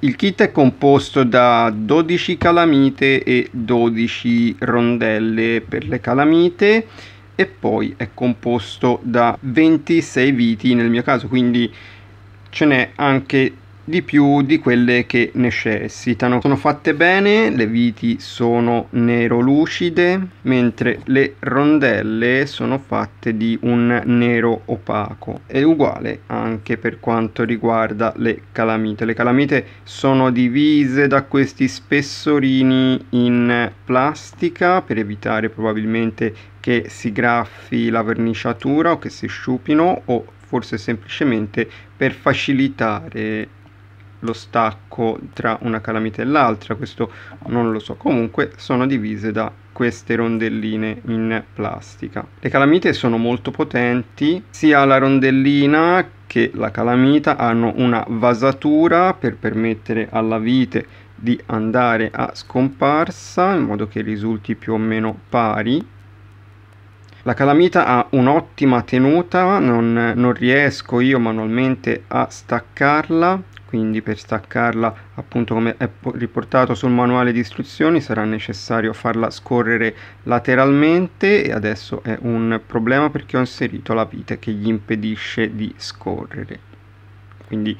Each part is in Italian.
Il kit è composto da 12 calamite e 12 rondelle per le calamite e poi è composto da 26 viti nel mio caso quindi ce n'è anche di più di quelle che necessitano. Sono fatte bene, le viti sono nero lucide, mentre le rondelle sono fatte di un nero opaco. È uguale anche per quanto riguarda le calamite. Le calamite sono divise da questi spessorini in plastica per evitare probabilmente che si graffi la verniciatura o che si sciupino o forse semplicemente per facilitare lo stacco tra una calamita e l'altra, questo non lo so, comunque sono divise da queste rondelline in plastica. Le calamite sono molto potenti, sia la rondellina che la calamita hanno una vasatura per permettere alla vite di andare a scomparsa in modo che risulti più o meno pari la calamita ha un'ottima tenuta, non, non riesco io manualmente a staccarla, quindi per staccarla appunto come è riportato sul manuale di istruzioni sarà necessario farla scorrere lateralmente e adesso è un problema perché ho inserito la vite che gli impedisce di scorrere quindi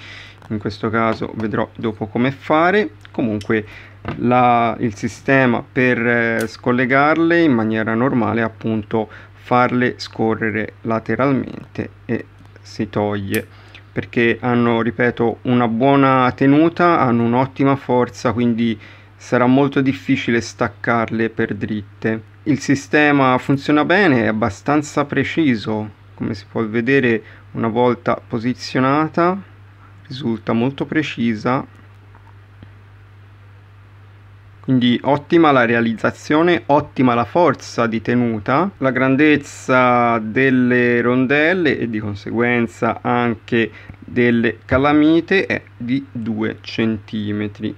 in questo caso vedrò dopo come fare comunque la, il sistema per eh, scollegarle in maniera normale appunto farle scorrere lateralmente e si toglie perché hanno ripeto una buona tenuta hanno un'ottima forza quindi sarà molto difficile staccarle per dritte il sistema funziona bene è abbastanza preciso come si può vedere una volta posizionata risulta molto precisa quindi ottima la realizzazione, ottima la forza di tenuta, la grandezza delle rondelle e di conseguenza anche delle calamite è di 2 cm.